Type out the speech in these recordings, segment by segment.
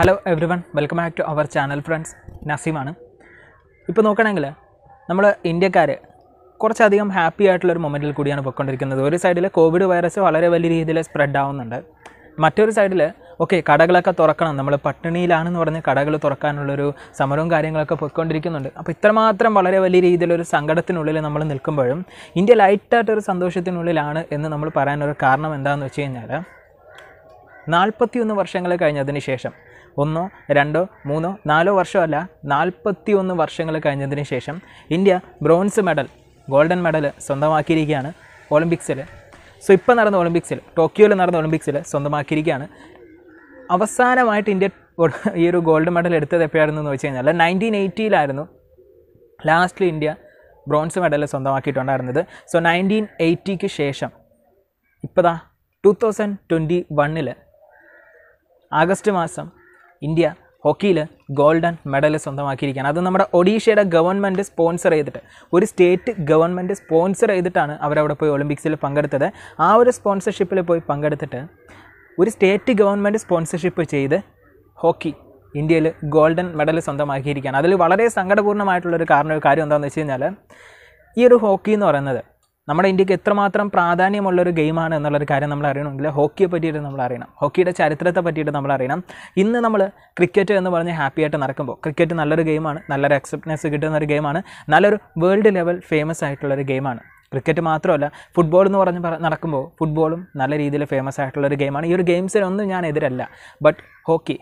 hello everyone welcome back to our channel friends നസീമാണ് ഇപ്പോൾ നോക്കണമെങ്കിൽ നമ്മൾ ഇന്ത്യക്കാർ കുറച്ചധികം ഹാപ്പി ആയിട്ടുള്ളൊരു മൊമെൻറ്റിൽ കൂടിയാണ് പോയിക്കൊണ്ടിരിക്കുന്നത് ഒരു സൈഡിൽ കോവിഡ് വൈറസ് വളരെ വലിയ രീതിയിൽ സ്പ്രെഡ് ആവുന്നുണ്ട് മറ്റൊരു സൈഡിൽ ഓക്കെ കടകളൊക്കെ തുറക്കണം നമ്മൾ പട്ടിണിയിലാണെന്ന് പറഞ്ഞ് കടകൾ തുറക്കാനുള്ളൊരു സമരവും കാര്യങ്ങളൊക്കെ പോയിക്കൊണ്ടിരിക്കുന്നുണ്ട് അപ്പോൾ ഇത്രമാത്രം വളരെ വലിയ രീതിയിലൊരു സങ്കടത്തിനുള്ളിൽ നമ്മൾ നിൽക്കുമ്പോഴും ഇന്ത്യ ലൈറ്റായിട്ടൊരു സന്തോഷത്തിനുള്ളിലാണ് എന്ന് നമ്മൾ പറയാനൊരു കാരണം എന്താണെന്ന് വെച്ച് കഴിഞ്ഞാൽ നാൽപ്പത്തിയൊന്ന് വർഷങ്ങൾ കഴിഞ്ഞതിന് ശേഷം ഒന്നോ രണ്ടോ മൂന്നോ നാലോ വർഷമല്ല നാൽപ്പത്തി ഒന്ന് വർഷങ്ങൾ കഴിഞ്ഞതിന് ശേഷം India bronze medal golden medal സ്വന്തമാക്കിയിരിക്കുകയാണ് ഒളിമ്പിക്സിൽ സോ ഇപ്പം നടന്ന ഒളിമ്പിക്സിൽ ടോക്കിയോയിൽ നടന്ന ഒളിമ്പിക്സിൽ സ്വന്തമാക്കിയിരിക്കുകയാണ് അവസാനമായിട്ട് ഇന്ത്യ ഈ ഒരു ഗോൾഡ് മെഡൽ എടുത്തത് എപ്പോഴായിരുന്നു എന്ന് വെച്ച് കഴിഞ്ഞാൽ നയൻറ്റീൻ എയ്റ്റിയിലായിരുന്നു ലാസ്റ്റിൽ ഇന്ത്യ ബ്രോൺസ് മെഡൽ സ്വന്തമാക്കിയിട്ടുണ്ടായിരുന്നത് സോ നയൻറ്റീൻ എയ്റ്റിക്ക് ശേഷം ഇപ്പോഴാ ടു തൗസൻഡ് ട്വൻറ്റി വണ്ണിൽ ആഗസ്റ്റ് മാസം ഇന്ത്യ ഹോക്കിയിൽ ഗോൾഡൻ മെഡൽ സ്വന്തമാക്കിയിരിക്കുകയാണ് അത് നമ്മുടെ ഒഡീഷയുടെ ഗവൺമെൻറ് സ്പോൺസർ ചെയ്തിട്ട് ഒരു സ്റ്റേറ്റ് ഗവൺമെൻറ് സ്പോൺസർ ചെയ്തിട്ടാണ് അവരവിടെ പോയി ഒളിമ്പിക്സിൽ പങ്കെടുത്തത് ആ ഒരു സ്പോൺസർഷിപ്പിൽ പോയി പങ്കെടുത്തിട്ട് ഒരു സ്റ്റേറ്റ് ഗവൺമെൻറ് സ്പോൺസർഷിപ്പ് ചെയ്ത് ഹോക്കി ഇന്ത്യയിൽ ഗോൾഡൻ മെഡൽ സ്വന്തമാക്കിയിരിക്കുകയാണ് അതിൽ വളരെ സങ്കടപൂർണ്ണമായിട്ടുള്ളൊരു കാരണം ഒരു കാര്യം എന്താണെന്ന് വെച്ച് കഴിഞ്ഞാൽ ഈ ഒരു ഹോക്കി എന്ന് പറയുന്നത് നമ്മുടെ ഇന്ത്യക്ക് എത്രമാത്രം പ്രാധാന്യമുള്ളൊരു ഗെയിമാണ് എന്നുള്ളൊരു കാര്യം നമ്മൾ അറിയണമെങ്കിൽ ഹോക്കിയെ പറ്റിയിട്ട് നമ്മൾ അറിയണം ഹോക്കിയുടെ ചരിത്രത്തെ പറ്റിയിട്ട് നമ്മൾ അറിയണം ഇന്ന് നമ്മൾ ക്രിക്കറ്റ് എന്ന് പറഞ്ഞ് ഹാപ്പി ആയിട്ട് നടക്കുമ്പോൾ ക്രിക്കറ്റ് നല്ലൊരു ഗെയിമാണ് നല്ലൊരു അക്സെപ്റ്റൻസ് കിട്ടുന്ന ഒരു ഗെയിമാണ് നല്ലൊരു വേൾഡ് ലെവൽ ഫേമസ് ആയിട്ടുള്ളൊരു ഗെയിമാണ് ക്രിക്കറ്റ് മാത്രമല്ല ഫുട്ബോൾ എന്ന് പറഞ്ഞ് നടക്കുമ്പോൾ ഫുട്ബോളും നല്ല രീതിയിൽ ഫേമസ് ആയിട്ടുള്ളൊരു ഗെയിമാണ് ഈ ഒരു ഗെയിംസിനൊന്നും ഞാൻ എതിരല്ല ബട്ട് ഹോക്കി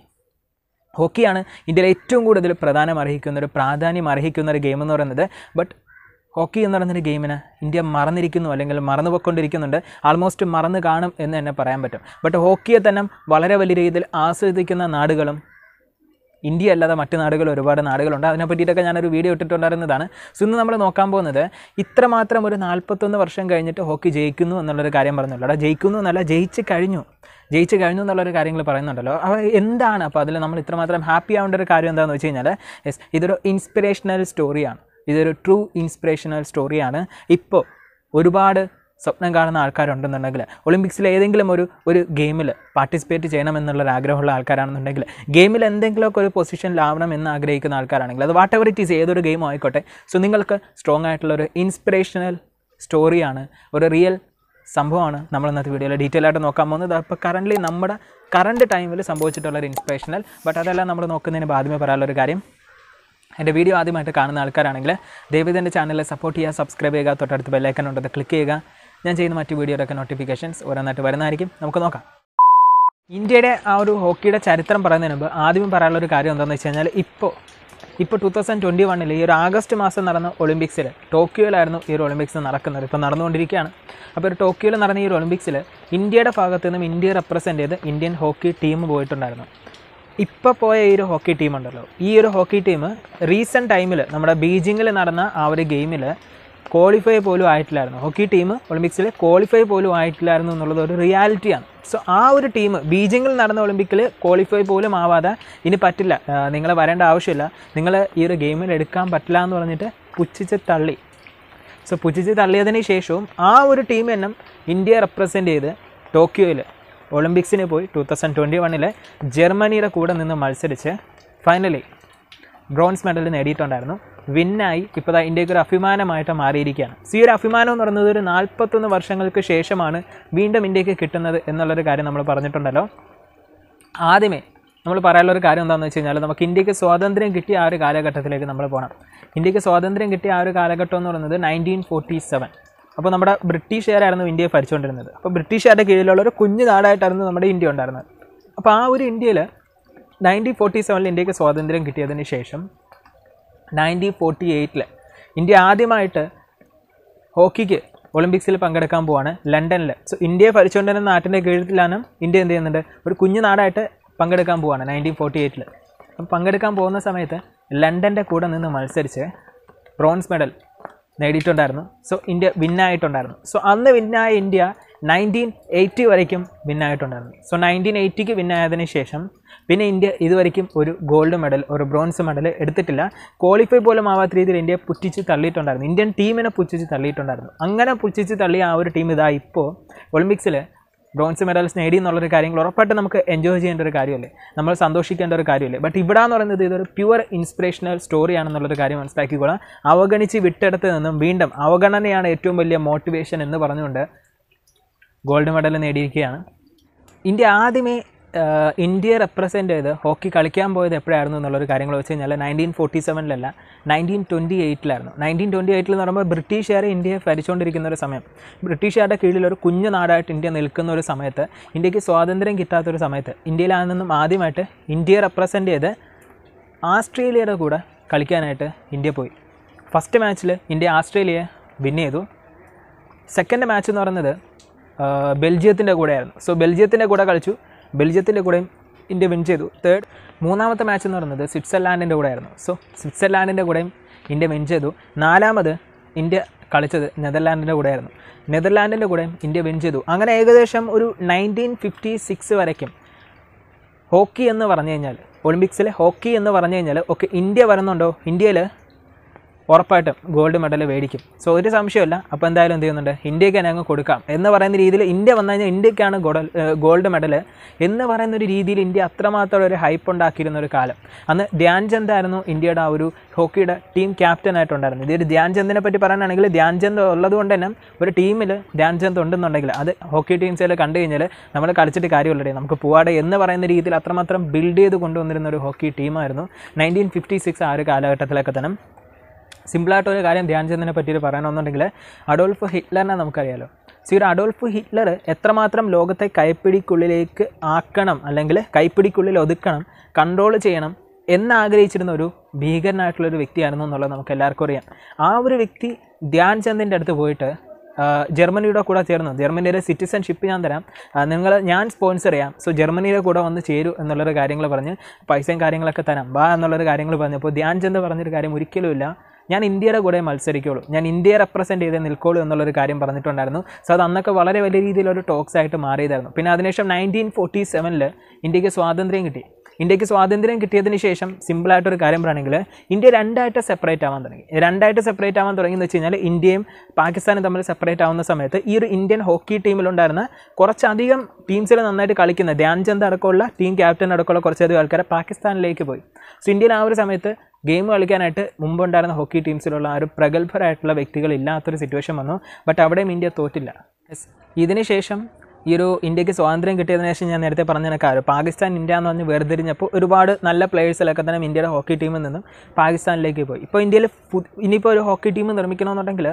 ഹോക്കിയാണ് ഇന്ത്യയിൽ ഏറ്റവും കൂടുതൽ പ്രധാനം അർഹിക്കുന്ന ഒരു പ്രാധാന്യം അർഹിക്കുന്ന ഒരു ഗെയിം എന്ന് പറയുന്നത് ബട്ട് ഹോക്കി എന്ന് പറയുന്നൊരു ഗെയിമിനെ ഇന്ത്യ മറന്നിരിക്കുന്നു അല്ലെങ്കിൽ മറന്നു പോയിക്കൊണ്ടിരിക്കുന്നുണ്ട് ആൾമോസ്റ്റ് മറന്ന് കാണും എന്ന് തന്നെ പറയാൻ പറ്റും ബട്ട് ഹോക്കിയെ തന്നെ വളരെ വലിയ രീതിയിൽ ആസ്വദിക്കുന്ന നാടുകളും ഇന്ത്യ അല്ലാതെ മറ്റ് നാടുകൾ ഒരുപാട് നാടുകളുണ്ട് അതിനെ പറ്റിയിട്ടൊക്കെ ഞാനൊരു വീഡിയോ ഇട്ടിട്ടുണ്ടായിരുന്നതാണ് സോ ഇന്ന് നമ്മൾ നോക്കാൻ പോകുന്നത് ഇത്രമാത്രം ഒരു നാൽപ്പത്തൊന്ന് വർഷം കഴിഞ്ഞിട്ട് ഹോക്കി ജയിക്കുന്നു എന്നുള്ളൊരു കാര്യം പറഞ്ഞല്ലോ അവിടെ ജയിക്കുന്നു എന്നല്ല ജയിച്ച് കഴിഞ്ഞു ജയിച്ച് കഴിഞ്ഞു എന്നുള്ളൊരു കാര്യങ്ങൾ പറയുന്നുണ്ടല്ലോ അപ്പോൾ എന്താണ് അപ്പോൾ അതിൽ നമ്മൾ ഇത്രമാത്രം ഹാപ്പി ആവേണ്ട ഒരു കാര്യം എന്താണെന്ന് വെച്ച് കഴിഞ്ഞാൽ യെസ് ഇതൊരു ഇൻസ്പിറേഷണൽ സ്റ്റോറിയാണ് ഇതൊരു ട്രൂ ഇൻസ്പിറേഷണൽ സ്റ്റോറിയാണ് ഇപ്പോൾ ഒരുപാട് സ്വപ്നം കാണുന്ന ആൾക്കാരുണ്ടെന്നുണ്ടെങ്കിൽ ഒളിമ്പിക്സിൽ ഏതെങ്കിലും ഒരു ഒരു ഗെയിമിൽ പാർട്ടിസിപ്പേറ്റ് ചെയ്യണമെന്നുള്ളൊരു ആഗ്രഹമുള്ള ആൾക്കാരാണെന്നുണ്ടെങ്കിൽ ഗെയിമിൽ എന്തെങ്കിലുമൊക്കെ ഒരു പൊസിഷനിലാവണം എന്ന് ആഗ്രഹിക്കുന്ന ആൾക്കാരാണെങ്കിൽ അത് വാട്ട് എവർ ഇറ്റ് ഈസ് ഏതൊരു ഗെയിമും ആയിക്കോട്ടെ സോ നിങ്ങൾക്ക് സ്ട്രോങ് ആയിട്ടുള്ള ഒരു ഇൻസ്പിറേഷണൽ സ്റ്റോറിയാണ് ഒരു റിയൽ സംഭവമാണ് നമ്മൾ ഇന്നത്തെ വീഡിയോയിൽ ഡീറ്റെയിൽ ആയിട്ട് നോക്കാൻ പോകുന്നത് അപ്പോൾ കറൻ്റ്ലി നമ്മുടെ കറണ്ട് ടൈമിൽ സംഭവിച്ചിട്ടുള്ള ഒരു ഇൻസ്പിറേഷണൽ ബട്ട് അതെല്ലാം നമ്മൾ നോക്കുന്നതിന് ആദ്യമേ പറയാനുള്ളൊരു കാര്യം എൻ്റെ വീഡിയോ ആദ്യമായിട്ട് കാണുന്ന ആൾക്കാരാണെങ്കിൽ ദയവേദി എൻ്റെ ചാനലിൽ സപ്പോർട്ട് ചെയ്യുക സബ്സ്ക്രൈബ് ചെയ്യുക തൊട്ടടുത്ത് ബെല്ലൈക്കൺ ഉണ്ട് അത് ക്ലിക്ക് ചെയ്യുക ഞാൻ ചെയ്യുന്ന മറ്റ് വീഡിയോയുടെയൊക്കെ നോട്ടിഫിക്കേഷൻസ് ഓരോന്നായിട്ട് വരുന്നതായിരിക്കും നമുക്ക് നോക്കാം ഇന്ത്യയുടെ ആ ഒരു ഹോക്കിയുടെ ചരിത്രം പറയുന്നതിന് മുമ്പ് ആദ്യം പറയാനുള്ള ഒരു കാര്യം എന്താണെന്ന് വെച്ച് കഴിഞ്ഞാൽ ഇപ്പോൾ ഇപ്പോൾ ടു തൗസൻഡ് ട്വൻറ്റി വണ്ണിൽ ഈ ഒരു ആഗസ്റ്റ് മാസം നടന്ന ഒളിമ്പിക്സിൽ ടോക്കിയോയിലായിരുന്നു ഈ ഒരു ഒളിമ്പിക്സ് നടക്കുന്നത് ഇപ്പോൾ നടന്നുകൊണ്ടിരിക്കുകയാണ് അപ്പോൾ ഒരു ടോക്കിയോയിൽ നടന്ന ഈ ഒരു ഒളിമ്പിക്സിൽ ഇന്ത്യയുടെ ഭാഗത്തു നിന്നും ഇന്ത്യ റെപ്രസെൻറ്റ് ചെയ്ത് ഇന്ത്യൻ ഹോക്കി ടീം പോയിട്ടുണ്ടായിരുന്നു ഇപ്പോൾ പോയ ഈ ഒരു ഹോക്കി ടീം ഉണ്ടല്ലോ ഈ ഒരു ഹോക്കി ടീം റീസെൻറ്റ് ടൈമിൽ നമ്മുടെ ബീജിങ്ങിൽ നടന്ന ആ ഒരു ഗെയിമിൽ ക്വാളിഫൈ പോലും ആയിട്ടില്ലായിരുന്നു ഹോക്കി ടീം ഒളിമ്പിക്സിൽ ക്വാളിഫൈ പോലും ആയിട്ടില്ലായിരുന്നു എന്നുള്ളത് ഒരു റിയാലിറ്റിയാണ് സോ ആ ഒരു ടീം ബീജിങ്ങിൽ നടന്ന ഒളിമ്പിക്കിൽ ക്വാളിഫൈ പോലും ആവാതെ ഇനി പറ്റില്ല നിങ്ങൾ വരേണ്ട ആവശ്യമില്ല നിങ്ങൾ ഈ ഒരു ഗെയിമിൽ എടുക്കാൻ പറ്റില്ല എന്ന് പറഞ്ഞിട്ട് പുച്ഛിച്ച് തള്ളി സോ പുച്ഛിച്ച് തള്ളിയതിന് ശേഷവും ആ ഒരു ടീം തന്നെ ഇന്ത്യ റെപ്രസെൻ്റ് ചെയ്ത് ടോക്കിയോയിൽ ഒളിമ്പിക്സിന് പോയി ടു തൗസൻഡ് ട്വൻറ്റി വണ്ണിലെ ജർമ്മനിയുടെ കൂടെ നിന്ന് മത്സരിച്ച് ഫൈനലി ബ്രോൺസ് മെഡൽ നേടിയിട്ടുണ്ടായിരുന്നു വിന്നായി ഇപ്പോൾ ഇന്ത്യക്ക് ഒരു അഭിമാനമായിട്ട് മാറിയിരിക്കുകയാണ് സി ഒരു അഭിമാനം എന്ന് പറയുന്നത് ഒരു നാൽപ്പത്തൊന്ന് വർഷങ്ങൾക്ക് ശേഷമാണ് വീണ്ടും ഇന്ത്യക്ക് കിട്ടുന്നത് എന്നുള്ളൊരു കാര്യം നമ്മൾ പറഞ്ഞിട്ടുണ്ടല്ലോ ആദ്യമേ നമ്മൾ പറയാനുള്ള ഒരു കാര്യം എന്താണെന്ന് വെച്ച് കഴിഞ്ഞാൽ നമുക്ക് ഇന്ത്യക്ക് സ്വാതന്ത്ര്യം കിട്ടിയ ആ ഒരു കാലഘട്ടത്തിലേക്ക് നമ്മൾ പോകണം ഇന്ത്യക്ക് സ്വാതന്ത്ര്യം കിട്ടിയ ആ ഒരു കാലഘട്ടം എന്ന് പറയുന്നത് നയൻറ്റീൻ ഫോർട്ടി സെവൻ അപ്പോൾ നമ്മുടെ ബ്രിട്ടീഷുകാരായിരുന്നു ഇന്ത്യയെ ഭരിച്ചുകൊണ്ടിരുന്നത് അപ്പോൾ ബ്രിട്ടീഷുകാരുടെ കീഴിലുള്ള ഒരു കുഞ്ഞു നാടായിട്ടായിരുന്നു നമ്മുടെ ഇന്ത്യ ഉണ്ടായിരുന്നത് അപ്പോൾ ആ ഒരു ഇന്ത്യയിൽ നയൻറ്റീൻ ഫോർട്ടി സെവനിൽ ഇന്ത്യക്ക് സ്വാതന്ത്ര്യം കിട്ടിയതിന് ശേഷം നയൻറ്റീൻ ഫോർട്ടി എയ്റ്റിൽ ഇന്ത്യ ആദ്യമായിട്ട് ഹോക്കിക്ക് ഒളിമ്പിക്സിൽ പങ്കെടുക്കാൻ പോവാണ് ലണ്ടനിൽ സോ ഇന്ത്യയെ ഭരിച്ചുകൊണ്ടിരുന്ന നാട്ടിൻ്റെ കീഴിലാണ് ഇന്ത്യ എന്ത് ചെയ്യുന്നുണ്ട് ഒരു കുഞ്ഞു നാടായിട്ട് പങ്കെടുക്കാൻ പോവാണ് നയൻറ്റീൻ ഫോർട്ടി എയ്റ്റിൽ പങ്കെടുക്കാൻ പോകുന്ന സമയത്ത് ലണ്ടൻ്റെ കൂടെ നിന്ന് മത്സരിച്ച് ബ്രോൺസ് മെഡൽ നേടിയിട്ടുണ്ടായിരുന്നു സോ ഇന്ത്യ വിന്നായിട്ടുണ്ടായിരുന്നു സോ അന്ന് വിന്നായ ഇന്ത്യ നയൻറ്റീൻ എയ്റ്റി വരയ്ക്കും വിന്നായിട്ടുണ്ടായിരുന്നു സോ നയൻറ്റീൻ എയ്റ്റിക്ക് വിന്നായതിനു ശേഷം പിന്നെ ഇന്ത്യ ഇതുവരയ്ക്കും ഒരു ഗോൾഡ് മെഡൽ ഒരു ബ്രോൺസ് മെഡൽ എടുത്തിട്ടില്ല ക്വാളിഫൈ പോലും ആവാത്ത രീതിയിൽ ഇന്ത്യ പുച്ഛിച്ച് തള്ളിയിട്ടുണ്ടായിരുന്നു ഇന്ത്യൻ ടീമിനെ പുച്ഛിച്ച് തള്ളിയിട്ടുണ്ടായിരുന്നു അങ്ങനെ പുച്ഛിച്ച് തള്ളിയ ആ ഒരു ടീം ഇതാ ഇപ്പോൾ ഒളിമ്പിക്സിൽ ബ്രോൺസ് മെഡൽസ് നേടി എന്നുള്ളൊരു കാര്യങ്ങൾ ഉറപ്പായിട്ട് നമുക്ക് എൻജോയ് ചെയ്യേണ്ട ഒരു കാര്യമല്ലേ നമ്മൾ സന്തോഷിക്കേണ്ട ഒരു കാര്യമല്ലേ ബട്ട് ഇവിടെ എന്ന് പറയുന്നത് ഇതൊരു പ്യുവർ ഇൻസ്പിറേഷണൽ സ്റ്റോറിയാണെന്നുള്ളൊരു കാര്യം മനസ്സിലാക്കിക്കോളാം അവഗണിച്ച് വിട്ടെടുത്ത് നിന്നും വീണ്ടും അവഗണനയാണ് ഏറ്റവും വലിയ മോട്ടിവേഷൻ എന്ന് പറഞ്ഞുകൊണ്ട് ഗോൾഡ് മെഡൽ നേടിയിരിക്കുകയാണ് ഇന്ത്യ ആദ്യമേ ഇന്ത്യയെ റെപ്രസെൻ്റ് ചെയ്ത് ഹോക്കി കളിക്കാൻ പോയത് എപ്പോഴായിരുന്നു എന്നുള്ളൊരു കാര്യങ്ങൾ വെച്ച് കഴിഞ്ഞാൽ നയൻറ്റീൻ ഫോർട്ടി സെവനിലല്ല നയൻറ്റീൻ ട്വൻറ്റി എയ്റ്റിലായിരുന്നു നയൻറ്റീൻ ട്വൻറ്റി എയ്റ്റിൽ എന്ന് പറയുമ്പോൾ ബ്രിട്ടീഷുകാരെ ഇന്ത്യയെ ഭരിച്ചുകൊണ്ടിരിക്കുന്ന ഒരു സമയം ബ്രിട്ടീഷുകാരുടെ കീഴിൽ ഒരു കുഞ്ഞു നാടായിട്ട് ഇന്ത്യ നിൽക്കുന്ന ഒരു സമയത്ത് ഇന്ത്യക്ക് സ്വാതന്ത്ര്യം കിട്ടാത്തൊരു സമയത്ത് ഇന്ത്യയിലാണ് നിന്നും ആദ്യമായിട്ട് ഇന്ത്യയെ റെപ്രസെൻ്റ് ചെയ്ത് ആസ്ട്രേലിയയുടെ കൂടെ കളിക്കാനായിട്ട് ഇന്ത്യ പോയി ഫസ്റ്റ് മാച്ചിൽ ഇന്ത്യ ആസ്ട്രേലിയയെ വിൻ ചെയ്തു സെക്കൻഡ് മാച്ച് എന്ന് പറയുന്നത് ബെൽജിയത്തിൻ്റെ കൂടെയായിരുന്നു സോ ബെൽജിയത്തിൻ്റെ കൂടെ കളിച്ചു ബെൽജിയത്തിൻ്റെ കൂടെയും ഇന്ത്യ വിൻ ചെയ്തു തേർഡ് മൂന്നാമത്തെ മാച്ച് എന്ന് പറയുന്നത് സ്വിറ്റ്സർലാൻഡിൻ്റെ കൂടെ ആയിരുന്നു സോ സ്വിറ്റ്സർലാൻഡിൻ്റെ കൂടെയും ഇന്ത്യ വിൻ ചെയ്തു നാലാമത് ഇന്ത്യ കളിച്ചത് നെതർലാൻഡിൻ്റെ കൂടെയായിരുന്നു നെതർലാൻഡിൻ്റെ കൂടെയും ഇന്ത്യ വിൻ ചെയ്തു അങ്ങനെ ഏകദേശം ഒരു നയൻറ്റീൻ ഫിഫ്റ്റി സിക്സ് വരയ്ക്കും ഹോക്കി എന്ന് പറഞ്ഞു കഴിഞ്ഞാൽ ഒളിമ്പിക്സിലെ ഹോക്കി എന്ന് പറഞ്ഞു കഴിഞ്ഞാൽ ഓക്കെ ഇന്ത്യ വരുന്നുണ്ടോ ഇന്ത്യയിൽ ഉറപ്പായിട്ടും ഗോൾഡ് മെഡൽ മേടിക്കും സോ ഒരു സംശയമല്ല അപ്പോൾ എന്തായാലും എന്ത് ചെയ്യുന്നുണ്ട് ഇന്ത്യക്ക് തന്നെ അങ്ങ് കൊടുക്കാം എന്ന് പറയുന്ന രീതിയിൽ ഇന്ത്യ വന്നു കഴിഞ്ഞാൽ ഇന്ത്യക്കാണ് ഗോൾഡ് മെഡൽ എന്ന് പറയുന്ന ഒരു രീതിയിൽ ഇന്ത്യ അത്രമാത്രം ഒരു ഹൈപ്പ് ഉണ്ടാക്കിയിരുന്ന ഒരു കാലം അന്ന് ധ്യാൻചന്ദ് ആയിരുന്നു ഇന്ത്യയുടെ ആ ഒരു ഹോക്കിയുടെ ടീം ക്യാപ്റ്റൻ ആയിട്ടുണ്ടായിരുന്നു ഇതൊരു ധ്യാൻചന്ദിനെ പറ്റി പറയാനാണെങ്കിൽ ധ്യാൻചന്ദ് കൊണ്ട് തന്നെ ഒരു ടീമിൽ ധ്യാൻചന്ദ് ഉണ്ടെന്നുണ്ടെങ്കിൽ അത് ഹോക്കി ടീംസിൽ കണ്ടു കഴിഞ്ഞാൽ നമ്മൾ കളിച്ചിട്ട് കാര്യമുള്ളടേ നമുക്ക് പോവാടെ എന്ന് പറയുന്ന രീതിയിൽ അത്രമാത്രം ബിൽഡ് ചെയ്ത് കൊണ്ടുവന്നിരുന്ന ഒരു ഹോക്കി ടീമായിരുന്നു നയൻറ്റീൻ ഫിഫ്റ്റി സിക്സ് ആ ഒരു കാലഘട്ടത്തിലൊക്കെ തന്നെ സിമ്പിളായിട്ട് ഒരു കാര്യം ധ്യാനചന്ദിനെ പറ്റിയിട്ട് പറയണമെന്നുണ്ടെങ്കിൽ അഡോൾഫ് ഹിറ്റ്ലറിനെ നമുക്കറിയാലോ സോ ഒരു അഡോൾഫ് ഹിറ്റ്ലർ എത്രമാത്രം ലോകത്തെ കൈപ്പിടിക്കുള്ളിലേക്ക് ആക്കണം അല്ലെങ്കിൽ കൈപ്പിടിക്കുള്ളിൽ ഒതുക്കണം കൺട്രോൾ ചെയ്യണം എന്നാഗ്രഹിച്ചിരുന്ന ഒരു ഭീകരനായിട്ടുള്ളൊരു വ്യക്തിയായിരുന്നു എന്നുള്ളത് നമുക്ക് എല്ലാവർക്കും അറിയാം ആ ഒരു വ്യക്തി ധ്യാൻചന്ദിൻ്റെ അടുത്ത് പോയിട്ട് ജർമ്മനിയുടെ കൂടെ ചേർന്നു ജർമ്മനിയുടെ സിറ്റിസൺഷിപ്പ് ഞാൻ തരാം നിങ്ങൾ ഞാൻ സ്പോൺസർ ചെയ്യാം സോ ജർമ്മനിയുടെ കൂടെ വന്ന് ചേരൂ എന്നുള്ളൊരു കാര്യങ്ങൾ പറഞ്ഞ് പൈസയും കാര്യങ്ങളൊക്കെ തരാം വാ എന്നുള്ളൊരു കാര്യങ്ങൾ പറഞ്ഞപ്പോൾ ധ്യാൻ ചന്ദ് പറഞ്ഞൊരു കാര്യം ഒരിക്കലുമില്ല ഞാൻ ഇന്ത്യയുടെ കൂടെ മത്സരിക്കുള്ളൂ ഞാൻ ഇന്ത്യയെ റെപ്രസെൻറ്റ് ചെയ്ത് നിൽക്കുള്ളൂ എന്നുള്ളൊരു കാര്യം പറഞ്ഞിട്ടുണ്ടായിരുന്നു സോ അത് അന്നൊക്കെ വളരെ വലിയ രീതിയിലൊരു ടോക്സ് ആയിട്ട് മാറിയതായിരുന്നു പിന്നെ അതിനുശേഷം നയൻറ്റീൻ ഫോർട്ടി സെവനിൽ ഇന്ത്യക്ക് സ്വാതന്ത്ര്യം കിട്ടി ഇന്ത്യക്ക് സ്വാതന്ത്ര്യം കിട്ടിയതിന് ശേഷം സിമ്പിളായിട്ടൊരു കാര്യം പറയുകയാണെങ്കിൽ ഇന്ത്യ രണ്ടായിട്ട് സെപ്പറേറ്റ് ആവാൻ തുടങ്ങി രണ്ടായിട്ട് സെപ്പറേറ്റ് ആവാൻ തുടങ്ങി എന്ന് വെച്ച് കഴിഞ്ഞാൽ ഇന്ത്യയും പാകിസ്ഥാനും തമ്മിൽ സെപ്പറേറ്റ് ആവുന്ന സമയത്ത് ഈ ഒരു ഇന്ത്യൻ ഹോക്കി ടീമിലുണ്ടായിരുന്ന കുറച്ചധികം ടീംസിൽ നന്നായിട്ട് കളിക്കുന്ന ധ്യാൻചന്ദ് അടക്കമുള്ള ടീം ക്യാപ്റ്റൻ അടക്കമുള്ള കുറച്ചധികം ആൾക്കാരെ പാകിസ്ഥാനിലേക്ക് പോയി സോ ഇന്ത്യൻ ആ ഒരു സമയത്ത് ഗെയിം കളിക്കാനായിട്ട് മുമ്പുണ്ടായിരുന്ന ഹോക്കി ടീംസിലുള്ള ആ ഒരു പ്രഗത്ഭരായിട്ടുള്ള വ്യക്തികൾ ഇല്ലാത്തൊരു സിറ്റുവേഷൻ വന്നു ബട്ട് അവിടെയും ഇന്ത്യ തോറ്റില്ല ഇതിനുശേഷം ഈ ഒരു ഇന്ത്യക്ക് സ്വാതന്ത്ര്യം കിട്ടിയതിന് ശേഷം ഞാൻ നേരത്തെ പറഞ്ഞ കാര്യം പാകിസ്ഥാൻ ഇന്ത്യ എന്ന് പറഞ്ഞ് വേർതിരിഞ്ഞപ്പോൾ ഒരുപാട് നല്ല പ്ലേഴ്സിലൊക്കെ തന്നെ ഇന്ത്യയുടെ ഹോക്കി ടീമിൽ നിന്നും പാകിസ്ഥാനിലേക്ക് പോയി ഇപ്പോൾ ഇന്ത്യയിൽ ഇനിയിപ്പോൾ ഒരു ഹോക്കി ടീം നിർമ്മിക്കണമെന്നുണ്ടെങ്കിൽ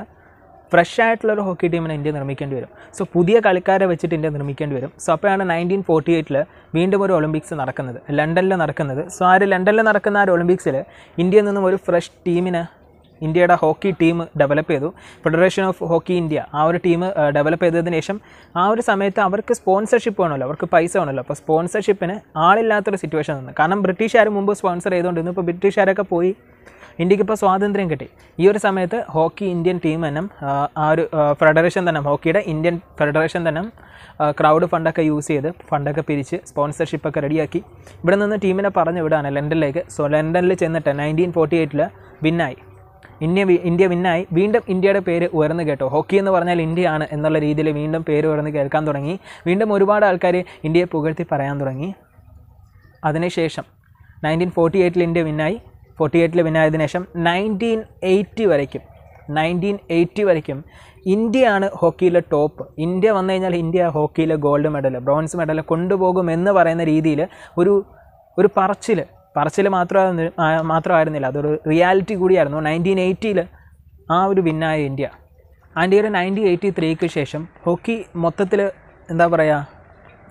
ഫ്രഷ് ആയിട്ടുള്ള ഒരു ഹോക്കി ടീമിനെ ഇന്ത്യ നിർമ്മിക്കേണ്ടി വരും സോ പുതിയ കളിക്കാരെ വെച്ചിട്ട് ഇന്ത്യ നിർമ്മിക്കേണ്ടി വരും സോ അപ്പോഴാണ് നയൻറ്റീൻ ഫോർട്ടി എയ്റ്റിൽ വീണ്ടും ഒരു ഒളിമ്പിക്സ് നടക്കുന്നത് ലണ്ടനിൽ നടക്കുന്നത് സോ ആ ഒരു ലണ്ടനിൽ നടക്കുന്ന ആ ഒരു ഒളിമ്പിക്സിൽ ഇന്ത്യയിൽ നിന്നും ഒരു ഫ്രഷ് ടീമിനെ ഇന്ത്യയുടെ ഹോക്കി ടീം ഡെവലപ്പ് ചെയ്തു ഫെഡറേഷൻ ഓഫ് ഹോക്കി ഇന്ത്യ ആ ഒരു ടീം ഡെവലപ്പ് ചെയ്തതിന് ശേഷം ആ ഒരു സമയത്ത് അവർക്ക് സ്പോൺസർഷിപ്പ് വേണമല്ലോ അവർക്ക് പൈസ വേണമല്ലോ അപ്പോൾ സ്പോൺസർഷിപ്പിന് ആളില്ലാത്തൊരു സിറ്റുവേഷൻ വന്നു കാരണം ബ്രിട്ടീഷുകാർ മുമ്പ് സ്പോൺസർ ചെയ്തുകൊണ്ടിരുന്നു ഇപ്പോൾ ബ്രിട്ടീഷുകാരൊക്കെ പോയി ഇന്ത്യക്കിപ്പോൾ സ്വാതന്ത്ര്യം കിട്ടി ഈ ഒരു സമയത്ത് ഹോക്കി ഇന്ത്യൻ ടീം തന്നെ ആ ഒരു ഫെഡറേഷൻ തന്നെ ഹോക്കിയുടെ ഇന്ത്യൻ ഫെഡറേഷൻ തന്നെ ക്രൗഡ് ഫണ്ടൊക്കെ യൂസ് ചെയ്ത് ഫണ്ടൊക്കെ പിരിച്ച് സ്പോൺസർഷിപ്പൊക്കെ റെഡിയാക്കി ഇവിടെ നിന്ന് ടീമിനെ പറഞ്ഞു വിടാണ് ലണ്ടനിലേക്ക് സോ ലണ്ടനിൽ ചെന്നിട്ട് നയൻറ്റീൻ ഫോർട്ടി എയ്റ്റിൽ വിന്നായി ഇന്ത്യ ഇന്ത്യ വിന്നായി വീണ്ടും ഇന്ത്യയുടെ പേര് ഉയർന്നു കേട്ടോ ഹോക്കി എന്ന് പറഞ്ഞാൽ ഇന്ത്യയാണ് എന്നുള്ള രീതിയിൽ വീണ്ടും പേര് ഉയർന്ന് കേൾക്കാൻ തുടങ്ങി വീണ്ടും ഒരുപാട് ആൾക്കാർ ഇന്ത്യയെ പുകഴ്ത്തി പറയാൻ തുടങ്ങി അതിനുശേഷം നയൻറ്റീൻ ഫോർട്ടി എയ്റ്റിൽ ഇന്ത്യ വിന്നായി ഫോർട്ടി എയ്റ്റിൽ ആയതിനു ശേഷം നയൻറ്റീൻ എയ്റ്റി വരയ്ക്കും നയൻറ്റീൻ എയ്റ്റി വരയ്ക്കും ഇന്ത്യയാണ് ഹോക്കിയിലെ ടോപ്പ് ഇന്ത്യ വന്നു കഴിഞ്ഞാൽ ഇന്ത്യ ഹോക്കിയിലെ ഗോൾഡ് മെഡൽ ബ്രോൺസ് മെഡൽ കൊണ്ടുപോകുമെന്ന് പറയുന്ന രീതിയിൽ ഒരു ഒരു പറച്ചിൽ പറച്ചിൽ മാത്രമായിരുന്നു മാത്രമായിരുന്നില്ല അതൊരു റിയാലിറ്റി കൂടിയായിരുന്നു നയൻറ്റീൻ എയ്റ്റിയിൽ ആ ഒരു വിന്നായ ഇന്ത്യ ആൻഡ് ഈ ഒരു നയൻറ്റീൻ എയ്റ്റി ത്രീക്ക് ശേഷം ഹോക്കി മൊത്തത്തിൽ എന്താ പറയുക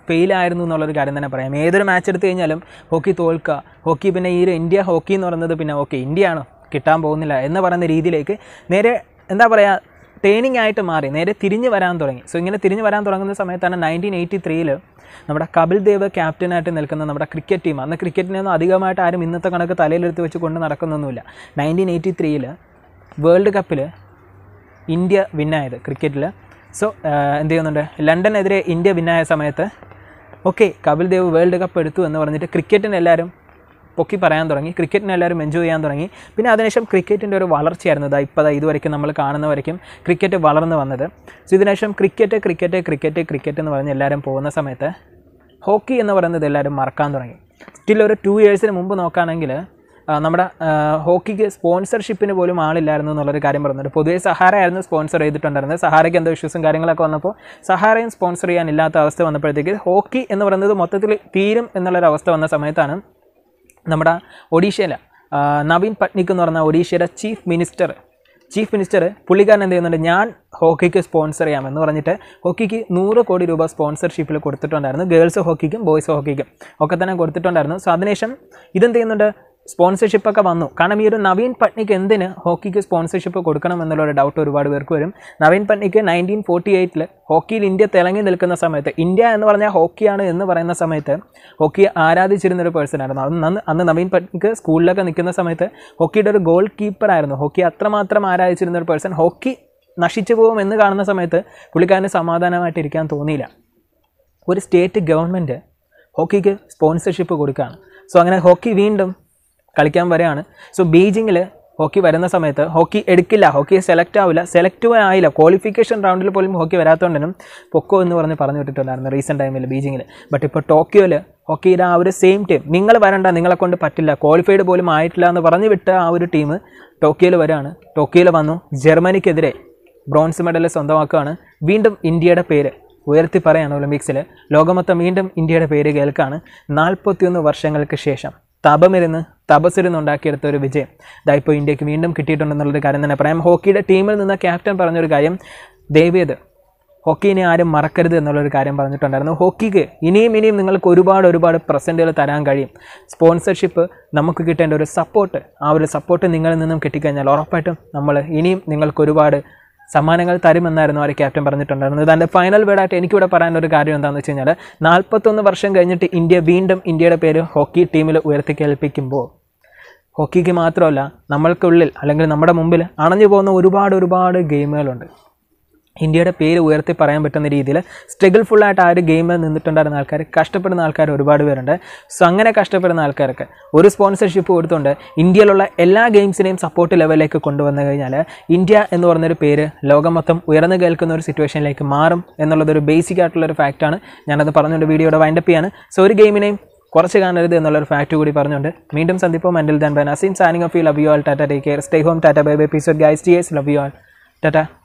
ഫെയിലായിരുന്നു എന്നുള്ളൊരു കാര്യം തന്നെ പറയാം ഏതൊരു മാച്ച് എടുത്തു കഴിഞ്ഞാലും ഹോക്കി തോൽക്കുക ഹോക്കി പിന്നെ ഈ ഇന്ത്യ ഹോക്കി എന്ന് പറയുന്നത് പിന്നെ ഓക്കെ ആണോ കിട്ടാൻ പോകുന്നില്ല എന്ന് പറയുന്ന രീതിയിലേക്ക് നേരെ എന്താ പറയുക ട്രെയിനിങ് ആയിട്ട് മാറി നേരെ തിരിഞ്ഞു വരാൻ തുടങ്ങി സോ ഇങ്ങനെ തിരിഞ്ഞു വരാൻ തുടങ്ങുന്ന സമയത്താണ് നയൻറ്റീൻ എയ്റ്റി ത്രീയിൽ നമ്മുടെ കപിൽ ദേവ് ക്യാപ്റ്റനായിട്ട് നിൽക്കുന്ന നമ്മുടെ ക്രിക്കറ്റ് ടീം അന്ന് ക്രിക്കറ്റിനൊന്നും അധികമായിട്ട് ആരും ഇന്നത്തെ കണക്ക് തലയിലെടുത്ത് വെച്ച് കൊണ്ട് നടക്കുന്നൊന്നുമില്ല നയൻറ്റീൻ എയ്റ്റി ത്രീയിൽ വേൾഡ് കപ്പിൽ ഇന്ത്യ വിന്നായത് ക്രിക്കറ്റിൽ സോ എന്ത് ചെയ്യുന്നുണ്ട് ലണ്ടനെതിരെ ഇന്ത്യ വിന്നായ സമയത്ത് okay Kapil Dev world cup എടുത്തു എന്ന് പറഞ്ഞിട്ട് ക്രിക്കറ്റിന് എല്ലാവരും പൊക്കി പറയാൻ തുടങ്ങി ക്രിക്കറ്റിനെ എല്ലാവരും എൻജോയ് ചെയ്യാൻ തുടങ്ങി പിന്നെ അതിനുശേഷം ക്രിക്കറ്റിൻ്റെ ഒരു വളർച്ചയായിരുന്നു ഇതാ ഇപ്പോൾ ഇതുവരെയ്ക്കും നമ്മൾ കാണുന്നവരേക്കും ക്രിക്കറ്റ് വളർന്നു വന്നത് സോ ഇതിനുശേഷം ക്രിക്കറ്റ് ക്രിക്കറ്റ് ക്രിക്കറ്റ് ക്രിക്കറ്റ് എന്ന് പറഞ്ഞ് എല്ലാവരും പോകുന്ന സമയത്ത് ഹോക്കി എന്ന് പറയുന്നത് എല്ലാവരും മറക്കാൻ തുടങ്ങി സ്റ്റിൽ ഒരു ടു ഇയേഴ്സിന് മുമ്പ് നോക്കുകയാണെങ്കിൽ നമ്മുടെ ഹോക്കിക്ക് സ്പോൺസർഷിപ്പിന് പോലും ആളില്ലായിരുന്നു എന്നുള്ളൊരു കാര്യം പറഞ്ഞിട്ട് പൊതുവേ ആയിരുന്നു സ്പോൺസർ ചെയ്തിട്ടുണ്ടായിരുന്നത് സഹാരയ്ക്ക് എന്തോ ഇഷ്യൂസും കാര്യങ്ങളൊക്കെ വന്നപ്പോൾ സഹാരയും സ്പോൺസർ ചെയ്യാനില്ലാത്ത അവസ്ഥ വന്നപ്പോഴത്തേക്ക് ഹോക്കി എന്ന് പറയുന്നത് മൊത്തത്തിൽ തീരും എന്നുള്ളൊരു അവസ്ഥ വന്ന സമയത്താണ് നമ്മുടെ ഒഡീഷയിലെ നവീൻ പട്നിക് എന്ന് പറഞ്ഞ ഒഡീഷയുടെ ചീഫ് മിനിസ്റ്റർ ചീഫ് മിനിസ്റ്റർ പുള്ളിക്കാരൻ എന്ത് ചെയ്യുന്നുണ്ട് ഞാൻ ഹോക്കിക്ക് സ്പോൺസർ ചെയ്യാമെന്ന് പറഞ്ഞിട്ട് ഹോക്കിക്ക് നൂറ് കോടി രൂപ സ്പോൺസർഷിപ്പിൽ കൊടുത്തിട്ടുണ്ടായിരുന്നു ഗേൾസ് ഹോക്കിക്കും ബോയ്സ് ഹോക്കിക്കും ഒക്കെ തന്നെ കൊടുത്തിട്ടുണ്ടായിരുന്നു സോ അതിനുശേഷം ഇതെന്ത് ചെയ്യുന്നുണ്ട് സ്പോൺസർഷിപ്പ് ഒക്കെ വന്നു കാരണം ഈ ഒരു നവീൻ പട്നിക്ക് എന്തിന് ഹോക്കിക്ക് സ്പോൺസർഷിപ്പ് കൊടുക്കണം എന്നുള്ള ഒരു ഡൗട്ട് ഒരുപാട് പേർക്ക് വരും നവീൻ പട്നിക്ക് നയൻറ്റീൻ ഫോർട്ടി എയ്റ്റിൽ ഹോക്കിയിൽ ഇന്ത്യ തിളങ്ങി നിൽക്കുന്ന സമയത്ത് ഇന്ത്യ എന്ന് പറഞ്ഞാൽ ഹോക്കിയാണ് എന്ന് പറയുന്ന സമയത്ത് ഹോക്കി ആരാധിച്ചിരുന്നൊരു പേഴ്സൺ ആയിരുന്നു അന്ന് അന്ന് നവീൻ പട്നിക്ക് സ്കൂളിലൊക്കെ നിൽക്കുന്ന സമയത്ത് ഹോക്കിയുടെ ഒരു ഗോൾ കീപ്പർ ആയിരുന്നു ഹോക്കി അത്രമാത്രം ആരാധിച്ചിരുന്ന ഒരു പേഴ്സൺ ഹോക്കി നശിച്ചു പോകും എന്ന് കാണുന്ന സമയത്ത് പുള്ളിക്കാരന് സമാധാനമായിട്ടിരിക്കാൻ തോന്നിയില്ല ഒരു സ്റ്റേറ്റ് ഗവൺമെൻറ് ഹോക്കിക്ക് സ്പോൺസർഷിപ്പ് കൊടുക്കുകയാണ് സോ അങ്ങനെ ഹോക്കി വീണ്ടും കളിക്കാൻ വരെയാണ് സോ ബീജിങ്ങിൽ ഹോക്കി വരുന്ന സമയത്ത് ഹോക്കി എടുക്കില്ല ഹോക്കി സെലക്ട് ആവില്ല സെലക്ട് ആയില്ല ക്വാളിഫിക്കേഷൻ റൗണ്ടിൽ പോലും ഹോക്കി വരാത്തതുകൊണ്ടും പൊക്കോ എന്ന് പറഞ്ഞ് പറഞ്ഞു വിട്ടിട്ടുണ്ടായിരുന്നു റീസെൻ്റ് ടൈമിൽ ബീജിങ്ങിൽ ബട്ട് ഇപ്പോൾ ടോക്കിയോയിൽ ഹോക്കിയുടെ ആ ഒരു സെയിം ടീം നിങ്ങൾ വരണ്ട നിങ്ങളെ കൊണ്ട് പറ്റില്ല ക്വാളിഫൈഡ് പോലും ആയിട്ടില്ല എന്ന് പറഞ്ഞു വിട്ട ആ ഒരു ടീം ടോക്കിയോയിൽ വരാണ് ടോക്കിയോയിൽ വന്നു ജർമ്മനിക്കെതിരെ ബ്രോൺസ് മെഡൽ സ്വന്തമാക്കുകയാണ് വീണ്ടും ഇന്ത്യയുടെ പേര് ഉയർത്തി പറയാണ് ഒളിമ്പിക്സിൽ ലോകമൊത്തം വീണ്ടും ഇന്ത്യയുടെ പേര് കേൾക്കുകയാണ് നാൽപ്പത്തിയൊന്ന് വർഷങ്ങൾക്ക് ശേഷം തപമിരുന്ന് തപസ്സിരുന്നുണ്ടാക്കിയെടുത്ത ഒരു വിജയം ഇതാ ഇപ്പോൾ ഇന്ത്യക്ക് വീണ്ടും കിട്ടിയിട്ടുണ്ടെന്നുള്ളൊരു കാര്യം തന്നെ പറയാം ഹോക്കിയുടെ ടീമിൽ നിന്ന് ക്യാപ്റ്റൻ പറഞ്ഞൊരു കാര്യം ദേവേദ് ഹോക്കീനെ ആരും മറക്കരുത് എന്നുള്ളൊരു കാര്യം പറഞ്ഞിട്ടുണ്ടായിരുന്നു ഹോക്കിക്ക് ഇനിയും ഇനിയും നിങ്ങൾക്ക് ഒരുപാട് ഒരുപാട് പ്രസൻറ്റുകൾ തരാൻ കഴിയും സ്പോൺസർഷിപ്പ് നമുക്ക് കിട്ടേണ്ട ഒരു സപ്പോർട്ട് ആ ഒരു സപ്പോർട്ട് നിങ്ങളിൽ നിന്നും കിട്ടിക്കഴിഞ്ഞാൽ ഉറപ്പായിട്ടും നമ്മൾ ഇനിയും നിങ്ങൾക്ക് ഒരുപാട് സമ്മാനങ്ങൾ തരുമെന്നായിരുന്നു അവർ ക്യാപ്റ്റൻ പറഞ്ഞിട്ടുണ്ടായിരുന്നത് അതിൻ്റെ ഫൈനൽ വേർഡായിട്ട് എനിക്കിവിടെ പറയാനൊരു ഒരു കാര്യം എന്താണെന്ന് വെച്ച് കഴിഞ്ഞാൽ നാൽപ്പത്തൊന്ന് വർഷം കഴിഞ്ഞിട്ട് ഇന്ത്യ വീണ്ടും ഇന്ത്യയുടെ പേര് ഹോക്കി ടീമിൽ ഉയർത്തിക്കേൽപ്പിക്കുമ്പോൾ ഹോക്കിക്ക് മാത്രമല്ല നമ്മൾക്കുള്ളിൽ അല്ലെങ്കിൽ നമ്മുടെ മുമ്പിൽ അണഞ്ഞു പോകുന്ന ഒരുപാട് ഒരുപാട് ഗെയിമുകളുണ്ട് ഇന്ത്യയുടെ പേര് ഉയർത്തി പറയാൻ പറ്റുന്ന രീതിയിൽ സ്ട്രഗിൾഫുൾ ആയിട്ട് ആ ഒരു ഗെയിമിൽ നിന്നിട്ടുണ്ടായിരുന്ന ആൾക്കാർ കഷ്ടപ്പെടുന്ന ആൾക്കാർ ഒരുപാട് പേരുണ്ട് സോ അങ്ങനെ കഷ്ടപ്പെടുന്ന ആൾക്കാർക്ക് ഒരു സ്പോൺസർഷിപ്പ് കൊടുത്തുകൊണ്ട് ഇന്ത്യയിലുള്ള എല്ലാ ഗെയിംസിനെയും സപ്പോർട്ട് ലെവലിലേക്ക് കൊണ്ടുവന്നു കഴിഞ്ഞാൽ ഇന്ത്യ എന്ന് പറഞ്ഞൊരു പേര് ലോകം മൊത്തം ഉയർന്നു കേൾക്കുന്ന ഒരു സിറ്റുവേഷനിലേക്ക് മാറും എന്നുള്ളതൊരു ബേസിക് ആയിട്ടുള്ളൊരു ഫാക്റ്റാണ് ഞാനത് പറഞ്ഞുകൊണ്ട് വീഡിയോയുടെ വൈൻഡപ്പ് ചെയ്യാണ് സോ ഒരു ഗെയിമിനെയും കുറച്ച് കാണരുത് എന്നുള്ളൊരു ഫാക്റ്റ് കൂടി പറഞ്ഞുകൊണ്ട് വീണ്ടും സന്ദിപ്പം മെൻഡൽ ദാൻ ബാൻ Naseem signing off you love you all tata take care stay home tata bye bye peace guys yes love you all Tata